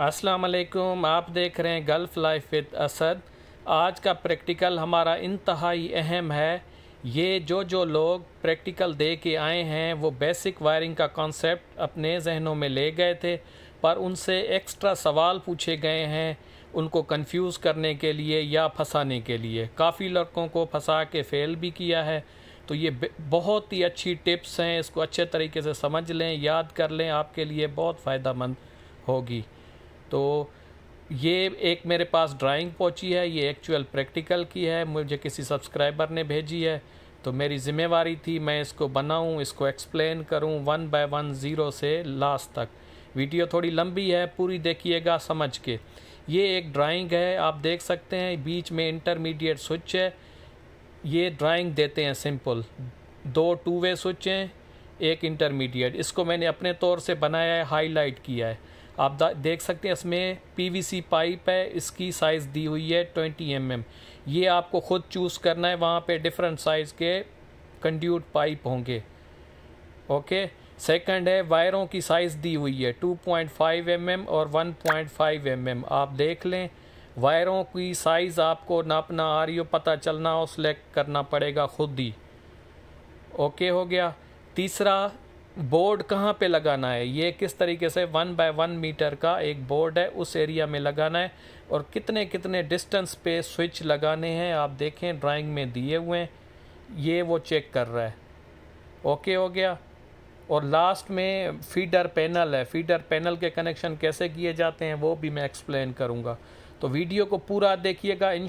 अस्सलाम वालेकुम आप देख रहे हैं गल्फ़ लाइफ विद असद आज का प्रैक्टिकल हमारा इंतहाई अहम है ये जो जो लोग प्रैक्टिकल दे के आए हैं वो बेसिक वायरिंग का कॉन्सेप्ट अपने जहनों में ले गए थे पर उनसे एक्स्ट्रा सवाल पूछे गए हैं उनको कंफ्यूज करने के लिए या फंसाने के लिए काफ़ी लड़कों को फंसा के फेल भी किया है तो ये बहुत ही अच्छी टिप्स हैं इसको अच्छे तरीके से समझ लें याद कर लें आपके लिए बहुत फ़ायदा मंद होगी तो ये एक मेरे पास ड्राइंग पहुंची है ये एक्चुअल प्रैक्टिकल की है मुझे किसी सब्सक्राइबर ने भेजी है तो मेरी जिम्मेवारी थी मैं इसको बनाऊं इसको एक्सप्लेन करूं वन बाय वन ज़ीरो से लास्ट तक वीडियो थोड़ी लंबी है पूरी देखिएगा समझ के ये एक ड्राइंग है आप देख सकते हैं बीच में इंटरमीडिएट स्विच है ये ड्राइंग देते हैं सिंपल दो टू वे स्विच हैं एक इंटरमीडिएट इसको मैंने अपने तौर से बनाया है हाईलाइट किया है आप देख सकते हैं इसमें पीवीसी पाइप है इसकी साइज़ दी हुई है ट्वेंटी एम mm. ये आपको ख़ुद चूज़ करना है वहाँ पे डिफरेंट साइज़ के कंड्यूट पाइप होंगे ओके सेकंड है वायरों की साइज़ दी हुई है 2.5 mm और 1.5 mm आप देख लें वायरों की साइज़ आपको नापना आ रही हो पता चलना हो सेलेक्ट करना पड़ेगा ख़ुद ही ओके हो गया तीसरा बोर्ड कहाँ पे लगाना है ये किस तरीके से वन बाय वन मीटर का एक बोर्ड है उस एरिया में लगाना है और कितने कितने डिस्टेंस पे स्विच लगाने हैं आप देखें ड्राइंग में दिए हुए हैं ये वो चेक कर रहा है ओके हो गया और लास्ट में फीडर पैनल है फीडर पैनल के कनेक्शन कैसे किए जाते हैं वो भी मैं एक्सप्लेन करूँगा तो वीडियो को पूरा देखिएगा इन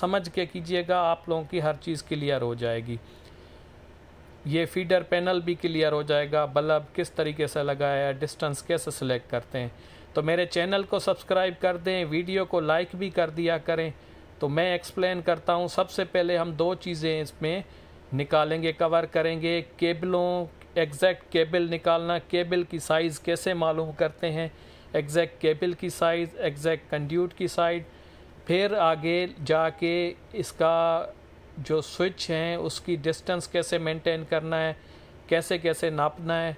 समझ के कीजिएगा आप लोगों की हर चीज़ क्लियर हो जाएगी ये फीडर पैनल भी क्लियर हो जाएगा बल्ब किस तरीके से लगाया डिस्टेंस कैसे सिलेक्ट करते हैं तो मेरे चैनल को सब्सक्राइब कर दें वीडियो को लाइक भी कर दिया करें तो मैं एक्सप्लेन करता हूँ सबसे पहले हम दो चीज़ें इसमें निकालेंगे कवर करेंगे केबलों एग्जैक्ट केबल निकालना केबल की साइज़ कैसे मालूम करते हैं एग्जैक्ट केबल की साइज़ एग्जैक्ट कंड्यूट की साइज फिर आगे जाके इसका जो स्विच हैं उसकी डिस्टेंस कैसे मेंटेन करना है कैसे कैसे नापना है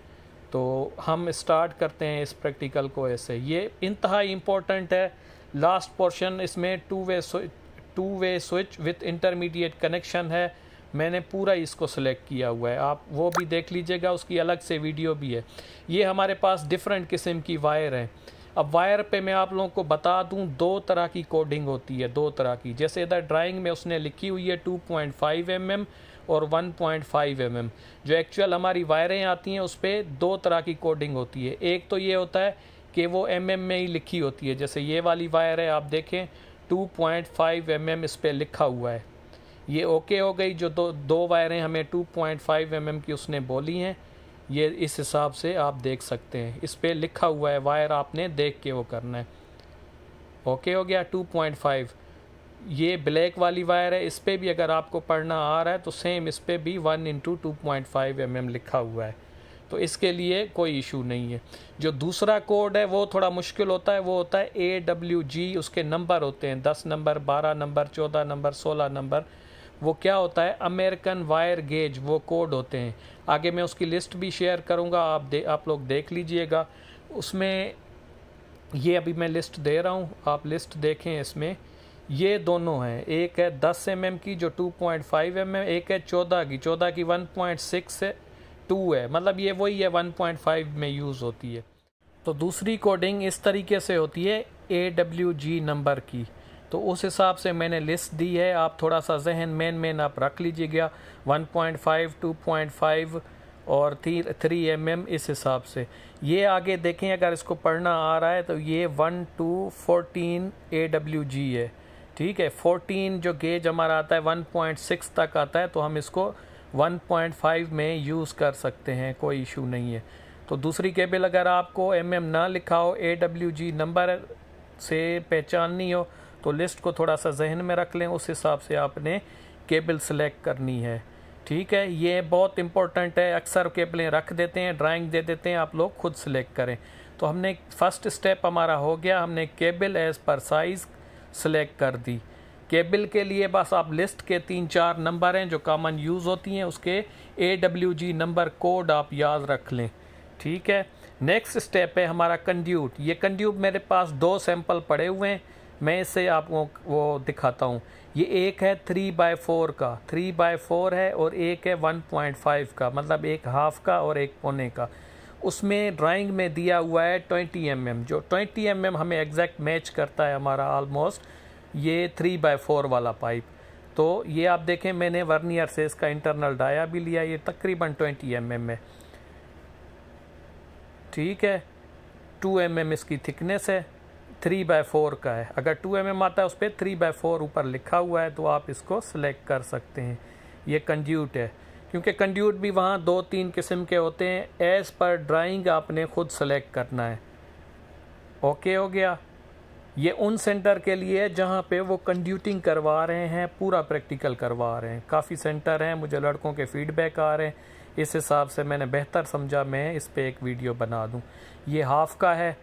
तो हम स्टार्ट करते हैं इस प्रैक्टिकल को ऐसे ये इंतहा इम्पोर्टेंट है लास्ट पोर्शन इसमें two way switch two way switch with intermediate connection है मैंने पूरा इसको सिलेक्ट किया हुआ है आप वो भी देख लीजिएगा उसकी अलग से वीडियो भी है ये हमारे पास डिफरेंट किस्म की वायर हैं अब वायर पे मैं आप लोगों को बता दूं दो तरह की कोडिंग होती है दो तरह की जैसे इधर ड्राइंग में उसने लिखी हुई है 2.5 पॉइंट mm और 1.5 पॉइंट mm. जो एक्चुअल हमारी वायरें आती हैं उस पर दो तरह की कोडिंग होती है एक तो ये होता है कि वो एम mm में ही लिखी होती है जैसे ये वाली वायर है आप देखें 2.5 पॉइंट mm इस पर लिखा हुआ है ये ओके okay हो गई जो दो दो वायरें हमें 2.5 पॉइंट mm की उसने बोली हैं ये इस हिसाब से आप देख सकते हैं इस पर लिखा हुआ है वायर आपने देख के वो करना है ओके हो गया 2.5 ये ब्लैक वाली वायर है इस पर भी अगर आपको पढ़ना आ रहा है तो सेम इस पर भी one into two point five m m लिखा हुआ है तो इसके लिए कोई इशू नहीं है जो दूसरा कोड है वो थोड़ा मुश्किल होता है वो होता है ए डब्ल्यू जी उसके नंबर होते हैं दस नंबर बारह नंबर चौदह नंबर सोलह नंबर वो क्या होता है अमेरिकन वायर गेज वो कोड होते हैं आगे मैं उसकी लिस्ट भी शेयर करूँगा आप दे आप लोग देख लीजिएगा उसमें ये अभी मैं लिस्ट दे रहा हूँ आप लिस्ट देखें इसमें ये दोनों हैं एक है दस एम mm की जो two point five m m एक है चौदह की चौदह की वन सिक्स है टू है मतलब ये वही है वन पॉइंट फाइव में यूज़ होती है तो दूसरी कोडिंग इस तरीके से होती है ए डब्ल्यू जी नंबर की तो उस हिसाब से मैंने लिस्ट दी है आप थोड़ा सा जहन मेन मेन आप रख लीजिएगा 1.5 2.5 और थी थ्री एम एम इस हिसाब से ये आगे देखें अगर इसको पढ़ना आ रहा है तो ये one to fourteen A W G है ठीक है फोर्टीन जो गेज हमारा आता है वन पॉइंट सिक्स तक आता है तो हम इसको वन पॉइंट फाइव में यूज़ कर सकते हैं कोई इशू नहीं है तो दूसरी केबल अगर आपको एम एम ना लिखा हो ए डब्ल्यू जी नंबर से पहचाननी हो तो लिस्ट को थोड़ा सा जहन में रख लें उस हिसाब से आपने केबल सेलेक्ट करनी है ठीक है ये बहुत इंपॉर्टेंट है अक्सर केबलें रख देते हैं ड्राइंग दे देते हैं आप लोग खुद सेलेक्ट करें तो हमने फर्स्ट स्टेप हमारा हो गया हमने cable as per size select कर दी केबल के लिए बस आप लिस्ट के तीन चार नंबर हैं जो कॉमन यूज़ होती हैं उसके A W G number code आप याद रख लें ठीक है नेक्स्ट स्टेप है हमारा कंड्यूट ये कंड्यूट मेरे पास दो सैंपल पड़े हुए हैं मैं इसे आपको वो दिखाता हूँ ये एक है थ्री बाय फोर का थ्री बाय फोर है और एक है वन पॉइंट फाइव का मतलब एक हाफ का और एक पौने का उसमें ड्राइंग में दिया हुआ है ट्वेंटी एम एम जो ट्वेंटी एम एम हमें एग्जैक्ट मैच करता है हमारा आलमोस्ट ये थ्री बाय फोर वाला पाइप तो ये आप देखें मैंने वर्नियर से इसका इंटरनल डाया भी लिया ये तकरीबन ट्वेंटी एम एम है ठीक है टू एम एम इसकी थिकनेस है थ्री बाय फोर का है अगर टू एम एम आता है उस पर थ्री बाय फोर ऊपर लिखा हुआ है तो आप इसको सिलेक्ट कर सकते हैं ये कंड्यूट है क्योंकि कंड्यूट भी वहाँ दो तीन किस्म के होते हैं एज़ पर ड्राइंग आपने खुद सेलेक्ट करना है ओके हो गया ये उन सेंटर के लिए है जहाँ पर वो कंड्यूटिंग करवा रहे हैं पूरा प्रैक्टिकल करवा रहे हैं काफ़ी सेंटर हैं मुझे लड़कों के फीडबैक आ रहे हैं इस हिसाब से मैंने बेहतर समझा मैं इस पर एक वीडियो बना दूँ ये हाफ़ का है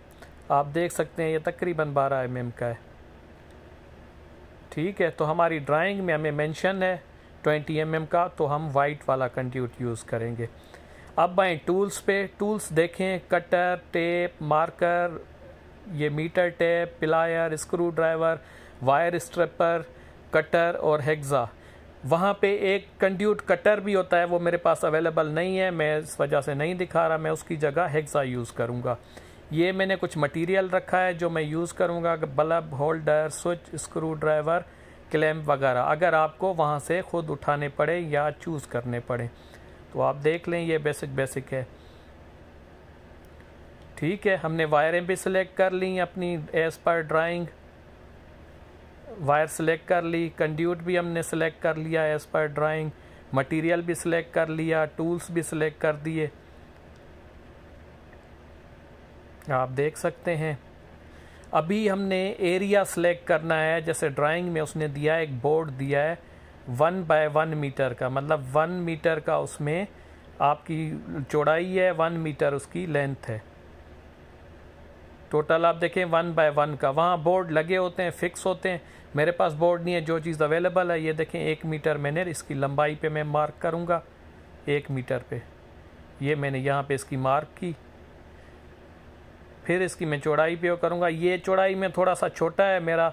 आप देख सकते हैं ये तकरीबन 12 एम का है ठीक है तो हमारी ड्राइंग में हमें मेंशन है 20 एम mm का तो हम वाइट वाला कंट्यूट यूज़ करेंगे अब आए टूल्स पे टूल्स देखें कटर टेप मार्कर ये meter tape plier screw driver wire stripper cutter और हेग्जा वहाँ पे एक कंड्यूट कटर भी होता है वो मेरे पास अवेलेबल नहीं है मैं इस वजह से नहीं दिखा रहा मैं उसकी जगह हेग्जा यूज़ करूँगा ये मैंने कुछ मटेरियल रखा है जो मैं यूज़ करूँगा bulb holder switch screw driver clamp वगैरह अगर आपको वहाँ से ख़ुद उठाने पड़े या चूज़ करने पड़े तो आप देख लें ये बेसिक बेसिक है ठीक है हमने वायरें भी सिलेक्ट कर ली अपनी as per drawing wire select कर ली कंड्यूट भी हमने सिलेक्ट कर लिया एज पर ड्राइंग मटेरियल भी सिलेक्ट कर लिया टूल्स भी सिलेक्ट कर दिए आप देख सकते हैं अभी हमने एरिया सेलेक्ट करना है जैसे ड्राइंग में उसने दिया एक बोर्ड दिया है वन बाय वन मीटर का मतलब वन मीटर का उसमें आपकी चौड़ाई है वन मीटर उसकी लेंथ है टोटल आप देखें वन बाय वन का वहाँ बोर्ड लगे होते हैं फिक्स होते हैं मेरे पास बोर्ड नहीं है जो चीज़ अवेलेबल है ये देखें एक मीटर मैंने इसकी लंबाई पे मैं मार्क करूँगा एक मीटर पे ये मैंने यहाँ पे इसकी मार्क की फिर इसकी मैं चौड़ाई पे करूँगा ये चौड़ाई में थोड़ा सा छोटा है मेरा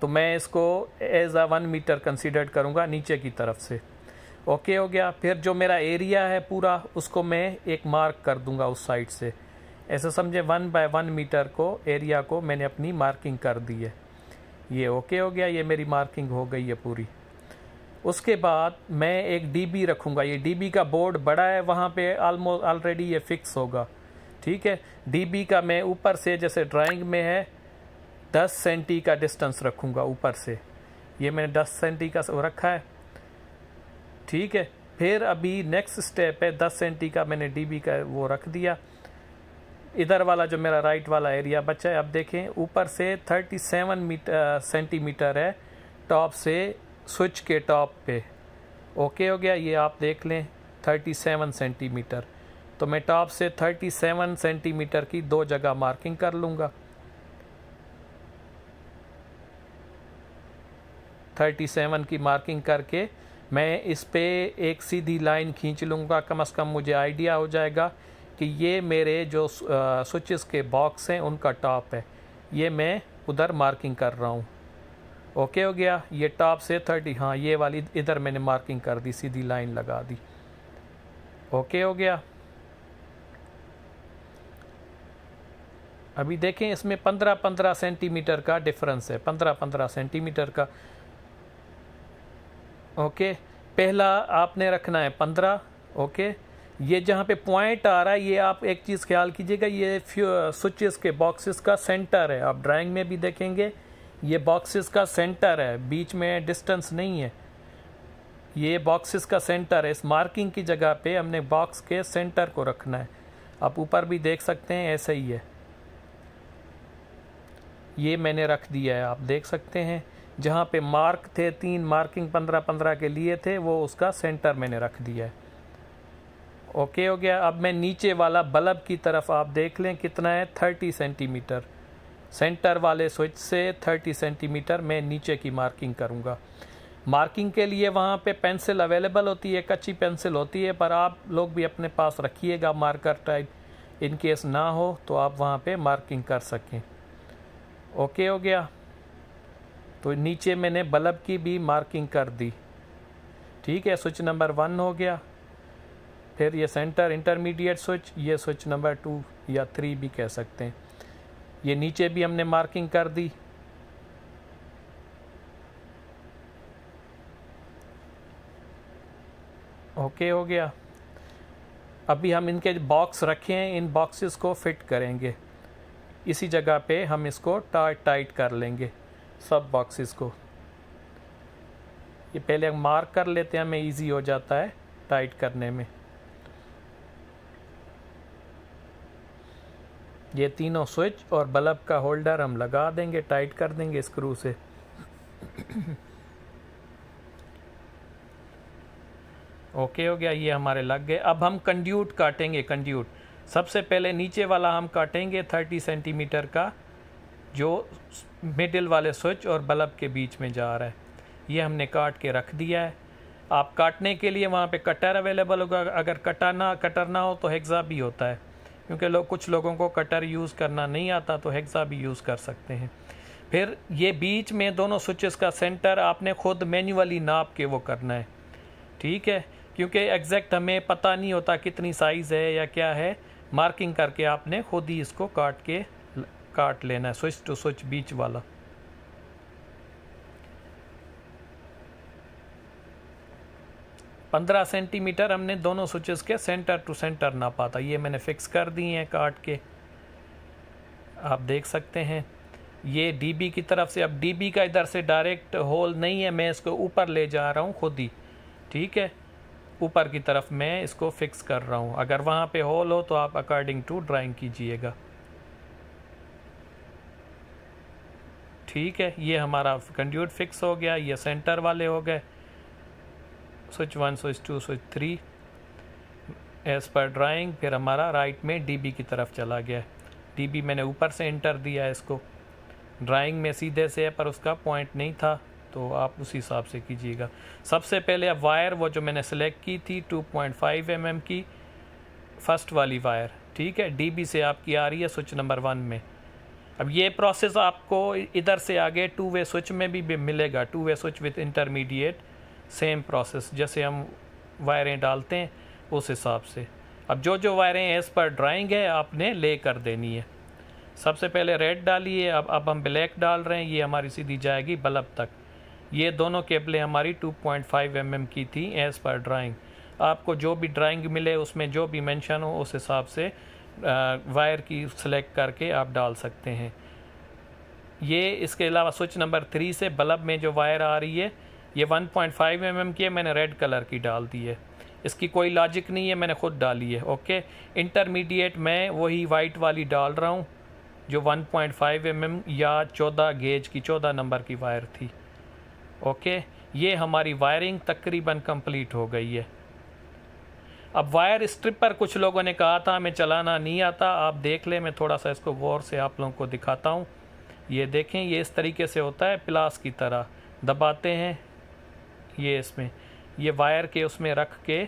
तो मैं इसको as a one meter consider करूँगा नीचे की तरफ से ओके हो गया फिर जो मेरा एरिया है पूरा उसको मैं एक मार्क कर दूंगा उस साइड से ऐसे समझे वन बाय वन मीटर को एरिया को मैंने अपनी मार्किंग कर दी है ये ओके हो गया ये मेरी मार्किंग हो गई है पूरी उसके बाद मैं एक डीबी रखूँगा ये डीबी का बोर्ड बड़ा है वहाँ पे ऑलमोस्ट ऑलरेडी ये फिक्स होगा ठीक है डी का मैं ऊपर से जैसे ड्राइंग में है दस सेंटी का डिस्टेंस रखूँगा ऊपर से ये मैंने दस सेंटी का रखा है ठीक है फिर अभी नेक्स्ट स्टेप है दस सेंटी का मैंने डी का वो रख दिया इधर वाला जो मेरा राइट वाला एरिया बचा है अब देखें ऊपर से थर्टी सेवन मीटर सेंटीमीटर है टॉप से स्विच के टॉप पे ओके हो गया ये आप देख लें थर्टी सेवन सेंटीमीटर तो मैं टॉप से 37 सेंटीमीटर की दो जगह मार्किंग कर लूँगा 37 की मार्किंग करके मैं इस पर एक सीधी लाइन खींच लूँगा कम से कम मुझे आइडिया हो जाएगा कि ये मेरे जो स्विचेस के बॉक्स हैं उनका टॉप है ये मैं उधर मार्किंग कर रहा हूँ ओके हो गया ये टॉप से थर्टी हाँ ये वाली इधर मैंने मार्किंग कर दी सीधी लाइन लगा दी ओके हो गया अभी देखें इसमें पंद्रह पंद्रह सेंटीमीटर का डिफरेंस है पंद्रह पंद्रह सेंटीमीटर का ओके पहला आपने रखना है पंद्रह ओके ये जहाँ पे पॉइंट आ रहा है ये आप एक चीज़ ख्याल कीजिएगा ये स्विचेस के बॉक्सेस का सेंटर है आप ड्राइंग में भी देखेंगे ये बॉक्सेस का सेंटर है बीच में डिस्टेंस नहीं है ये बॉक्सेस का सेंटर है इस मार्किंग की जगह पे हमने बॉक्स के सेंटर को रखना है आप ऊपर भी देख सकते हैं ऐसे ही है ये मैंने रख दिया है आप देख सकते हैं जहाँ पे मार्क थे तीन मार्किंग पंद्रह पंद्रह के लिए थे वो उसका सेंटर मैंने रख दिया है ओके हो गया अब मैं नीचे वाला बल्ब की तरफ आप देख लें कितना है थर्टी सेंटीमीटर सेंटर वाले स्विच से थर्टी सेंटीमीटर मैं नीचे की मार्किंग करूँगा मार्किंग के लिए वहाँ पे पेंसिल अवेलेबल होती है कच्ची पेंसिल होती है पर आप लोग भी अपने पास रखिएगा मार्कर टाइप इन केस ना हो तो आप वहाँ पे मार्किंग कर सकें ओके हो गया तो नीचे मैंने बल्ब की भी मार्किंग कर दी ठीक है स्विच नंबर वन हो गया फिर ये सेंटर इंटरमीडिएट स्विच ये स्विच नंबर टू या थ्री भी कह सकते हैं ये नीचे भी हमने मार्किंग कर दी ओके हो गया अभी हम इनके बॉक्स रखे हैं इन बॉक्सेस को फिट करेंगे इसी जगह पे हम इसको टाइट टाइट कर लेंगे सब बॉक्सेस को ये पहले हम मार्क कर लेते हैं हमें इजी हो जाता है टाइट करने में ये तीनों स्विच और बल्ब का होल्डर हम लगा देंगे टाइट कर देंगे स्क्रू से ओके हो गया ये हमारे लग गए अब हम कंड्यूट काटेंगे कंड्यूट सबसे पहले नीचे वाला हम काटेंगे 30 सेंटीमीटर का जो मिडिल वाले स्विच और बल्ब के बीच में जा रहा है ये हमने काट के रख दिया है आप काटने के लिए वहाँ पे कटर अवेलेबल होगा अगर कटाना कटर ना हो तो हेक्सा भी होता है क्योंकि लोग कुछ लोगों को कटर यूज़ करना नहीं आता तो हेक्सा भी यूज़ कर सकते हैं फिर ये बीच में दोनों स्विचेस का सेंटर आपने खुद मैन्युअली नाप के वो करना है ठीक है क्योंकि एग्जैक्ट हमें पता नहीं होता कितनी साइज़ है या क्या है मार्किंग करके आपने खुद ही इसको काट के काट लेना है स्विच टू स्विच बीच वाला पंद्रह सेंटीमीटर हमने दोनों स्विचेस के सेंटर टू सेंटर ना पाता ये मैंने फिक्स कर दी हैं काट के आप देख सकते हैं ये डीबी की तरफ से अब डीबी का इधर से डायरेक्ट होल नहीं है मैं इसको ऊपर ले जा रहा हूँ खुद ही ठीक है ऊपर की तरफ मैं इसको फिक्स कर रहा हूँ अगर वहाँ पे होल हो तो आप अकॉर्डिंग टू ड्राइंग कीजिएगा ठीक है ये हमारा कंड्यूट फिक्स हो गया ये सेंटर वाले हो गए switch one switch two switch three as per drawing फिर हमारा राइट में डी की तरफ चला गया डी मैंने ऊपर से इंटर दिया है इसको ड्राइंग में सीधे से है पर उसका पॉइंट नहीं था तो आप उसी हिसाब से कीजिएगा सबसे पहले अब वायर वो जो मैंने सेलेक्ट की थी 2.5 पॉइंट mm की फर्स्ट वाली वायर ठीक है डीबी से आपकी आ रही है स्विच नंबर वन में अब ये प्रोसेस आपको इधर से आगे टू वे स्विच में भी मिलेगा two way switch with intermediate same process जैसे हम वायरें डालते हैं उस हिसाब से अब जो जो वायरें एज पर ड्राइंग है आपने ले कर देनी है सबसे पहले रेड डालिए अब अब हम ब्लैक डाल रहे हैं ये हमारी सीधी जाएगी बल्ब तक ये दोनों केबलें हमारी 2.5 पॉइंट mm की थी एज़ पर ड्राइंग आपको जो भी ड्राइंग मिले उसमें जो भी मेंशन हो उस हिसाब से वायर की सिलेक्ट करके आप डाल सकते हैं ये इसके अलावा स्विच नंबर थ्री से बल्ब में जो वायर आ रही है ये 1.5 पॉइंट mm की है मैंने रेड कलर की डाल दी है इसकी कोई लॉजिक नहीं है मैंने खुद डाली है ओके इंटरमीडिएट मैं वही वाइट वाली डाल रहा हूँ जो 1.5 पॉइंट mm या 14 गेज की 14 नंबर की वायर थी ओके ये हमारी वायरिंग तकरीबन कंप्लीट हो गई है अब वायर स्ट्रिप पर कुछ लोगों ने कहा था हमें चलाना नहीं आता आप देख ले मैं थोड़ा सा इसको गौर से आप लोगों को दिखाता हूँ ये देखें ये इस तरीके से होता है प्लास की तरह दबाते हैं ये इसमें ये वायर के उसमें रख के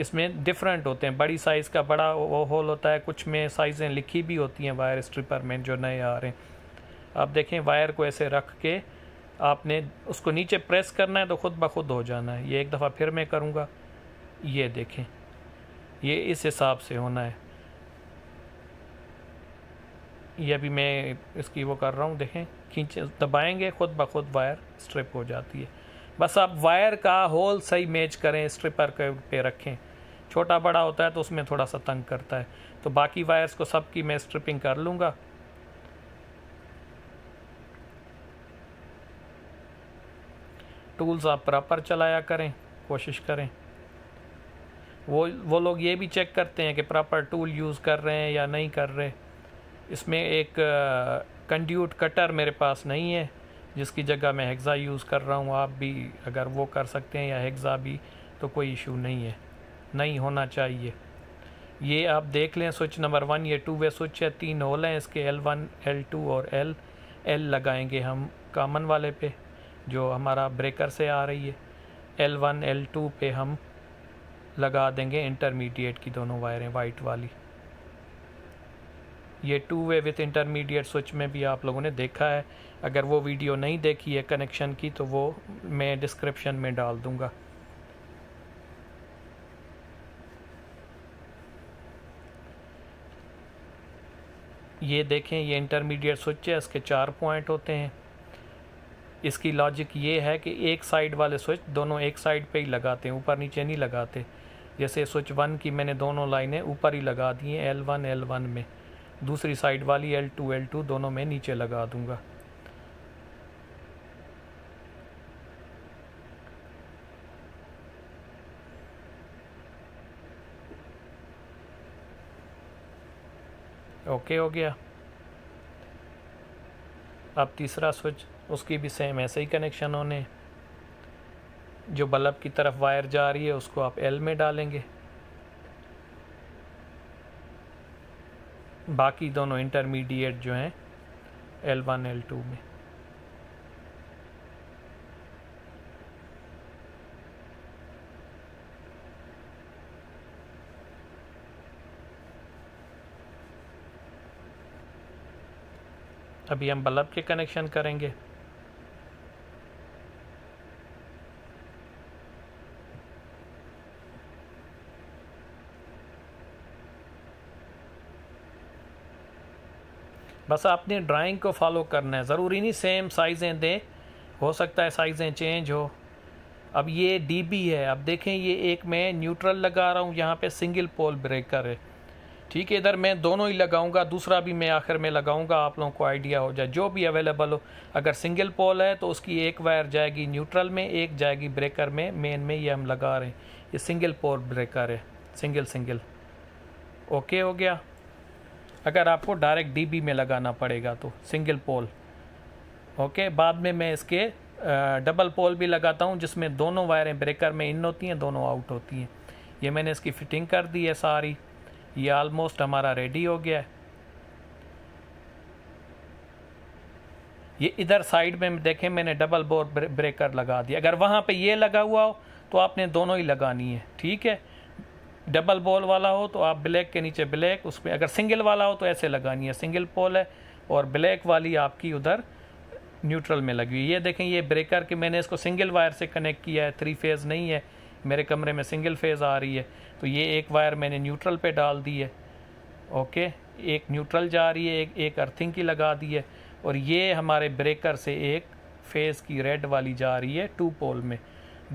इसमें डिफरेंट होते हैं बड़ी साइज़ का बड़ा वो होल होता है कुछ में साइज़ें लिखी भी होती हैं वायर स्ट्रिपर में जो नए आ रहे हैं आप देखें वायर को ऐसे रख के आपने उसको नीचे प्रेस करना है तो ख़ुद ब खुद हो जाना है ये एक दफ़ा फिर मैं करूँगा ये देखें ये इस हिसाब से होना है ये अभी मैं इसकी वो कर रहा हूँ देखें खींच दबाएंगे खुद ब खुद वायर स्ट्रिप हो जाती है बस आप वायर का होल सही मैच करें स्ट्रिपर के पे रखें छोटा बड़ा होता है तो उसमें थोड़ा सा तंग करता है तो बाकी वायर्स को सब की मैं स्ट्रिपिंग कर लूँगा टूल्स आप प्रॉपर चलाया करें कोशिश करें वो वो लोग ये भी चेक करते हैं कि प्रॉपर टूल यूज़ कर रहे हैं या नहीं कर रहे इसमें एक कंड्यूट कटर मेरे पास नहीं है जिसकी जगह मैं हेग्जा यूज़ कर रहा हूँ आप भी अगर वो कर सकते हैं या हेग्ज़ा भी तो कोई इशू नहीं है नहीं होना चाहिए ये आप देख लें स्विच नंबर वन ये टू वे स्विच है तीन होल हैं इसके एल वन एल टू और एल एल लगाएंगे हम कामन वाले पे जो हमारा ब्रेकर से आ रही है एल वन एल टू पे हम लगा देंगे इंटरमीडिएट की दोनों वायरें वाइट वाली ये two way with intermediate switch में भी आप लोगों ने देखा है अगर वो वीडियो नहीं देखी है कनेक्शन की तो वो मैं डिस्क्रिप्शन में डाल दूंगा ये देखें ये इंटरमीडिएट स्विच है इसके चार पॉइंट होते हैं इसकी लॉजिक ये है कि एक साइड वाले स्विच दोनों एक साइड पे ही लगाते हैं ऊपर नीचे नहीं लगाते जैसे स्विच वन की मैंने दोनों लाइनें ऊपर ही लगा दी हैं एल वन एल वन में दूसरी साइड वाली एल टू एल टू दोनों में नीचे लगा दूंगा ओके हो गया अब तीसरा स्विच उसकी भी सेम ऐसे ही कनेक्शन होने जो बल्ब की तरफ वायर जा रही है उसको आप एल में डालेंगे बाकी दोनों इंटरमीडिएट जो हैं एल वन एल टू में अभी हम बल्ब के कनेक्शन करेंगे बस आपने ड्राइंग को फॉलो करना है ज़रूरी नहीं सेम साइज़ें दें हो सकता है साइज़ें चेंज हो अब ये डीबी है अब देखें ये एक मैं न्यूट्रल लगा रहा हूँ यहाँ पे सिंगल पोल ब्रेकर है ठीक है इधर मैं दोनों ही लगाऊंगा दूसरा भी मैं आखिर में लगाऊंगा आप लोगों को आइडिया हो जाए जो भी अवेलेबल हो अगर सिंगल पोल है तो उसकी एक वायर जाएगी न्यूट्रल में एक जाएगी ब्रेकर में मेन में ये हम लगा रहे हैं ये सिंगल पोल ब्रेकर है सिंगल सिंगल ओके हो गया अगर आपको डायरेक्ट डीबी में लगाना पड़ेगा तो सिंगल पोल ओके बाद में मैं इसके डबल पोल भी लगाता हूँ जिसमें दोनों वायरें ब्रेकर में इन होती हैं दोनों आउट होती हैं ये मैंने इसकी फिटिंग कर दी है सारी ये आलमोस्ट हमारा रेडी हो गया है ये इधर साइड में देखें मैंने डबल बोर ब्रेकर लगा दिया अगर वहाँ पे ये लगा हुआ हो तो आपने दोनों ही लगानी है ठीक है डबल बॉल वाला हो तो आप ब्लैक के नीचे ब्लैक उस पर अगर सिंगल वाला हो तो ऐसे लगानी है सिंगल पोल है और ब्लैक वाली आपकी उधर न्यूट्रल में लगी हुई ये देखें ये ब्रेकर कि मैंने इसको सिंगल वायर से कनेक्ट किया है थ्री फेज़ नहीं है मेरे कमरे में सिंगल फेज़ आ रही है तो ये एक वायर मैंने न्यूट्रल पे डाल दी है ओके एक न्यूट्रल जा रही है एक एक अर्थिंग की लगा दी है और ये हमारे ब्रेकर से एक फेज़ की रेड वाली जा रही है टू पोल में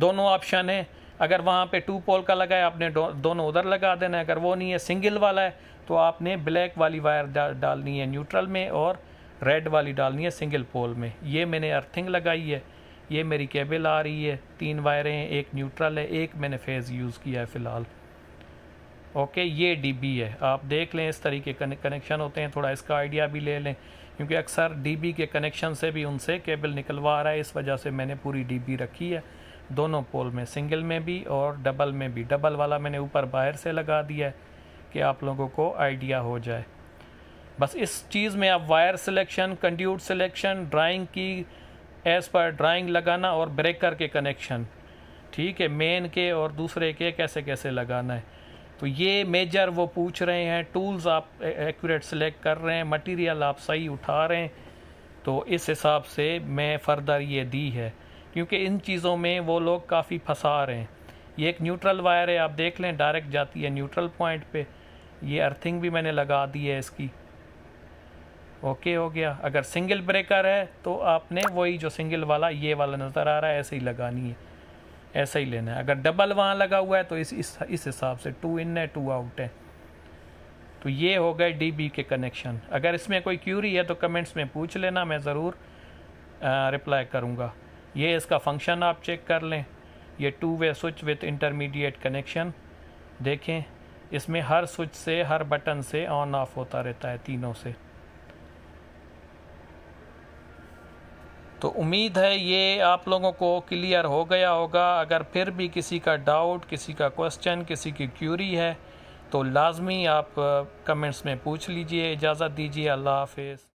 दोनों ऑप्शन हैं अगर वहाँ पे टू पोल का लगा है आपने दोनों उधर लगा देना है अगर वो नहीं है सिंगल वाला है तो आपने ब्लैक वाली वायर डा, डालनी है न्यूट्रल में और रेड वाली डालनी है सिंगल पोल में ये मैंने अर्थिंग लगाई है ये मेरी केबल आ रही है तीन वायरें हैं एक न्यूट्रल है एक मैंने फेज़ यूज़ किया है फ़िलहाल ओके ये डीबी है आप देख लें इस तरीके कनेक्शन होते हैं थोड़ा इसका आइडिया भी ले लें क्योंकि अक्सर डीबी के कनेक्शन से भी उनसे केबल निकलवा रहा है इस वजह से मैंने पूरी डीबी रखी है दोनों पोल में सिंगल में भी और डबल में भी डबल वाला मैंने ऊपर बाहर से लगा दिया है कि आप लोगों को आइडिया हो जाए बस इस चीज़ में आप wire selection conduit selection drawing की एज पर ड्राइंग लगाना और ब्रेकर के कनेक्शन ठीक है मेन के और दूसरे के कैसे कैसे लगाना है तो ये मेजर वो पूछ रहे हैं टूल्स आप एक्यूरेट सिलेक्ट कर रहे हैं मटेरियल आप सही उठा रहे हैं तो इस हिसाब से मैं फर्दर ये दी है क्योंकि इन चीज़ों में वो लोग काफ़ी फंसा रहे हैं ये एक न्यूट्रल वायर है आप देख लें डायरेक्ट जाती है न्यूट्रल पॉइंट पे ये अर्थिंग भी मैंने लगा दी है इसकी ओके हो गया अगर सिंगल ब्रेकर है तो आपने वही जो सिंगल वाला ये वाला नज़र आ रहा है ऐसे ही लगानी है ऐसे ही लेना है अगर डबल वहाँ लगा हुआ है तो इस इस हिसाब से टू इन है टू आउट है तो ये हो गए डी के कनेक्शन अगर इसमें कोई क्यूरी है तो कमेंट्स में पूछ लेना मैं ज़रूर रिप्लाई करूँगा ये इसका फंक्शन आप चेक कर लें ये two way switch with intermediate connection देखें इसमें हर स्विच से हर बटन से ऑन ऑफ होता रहता है तीनों से तो उम्मीद है ये आप लोगों को क्लियर हो गया होगा अगर फिर भी किसी का डाउट किसी का क्वेश्चन किसी की क्यूरी है तो लाजमी आप कमेंट्स uh, में पूछ लीजिए इजाज़त दीजिए अल्लाह हाफ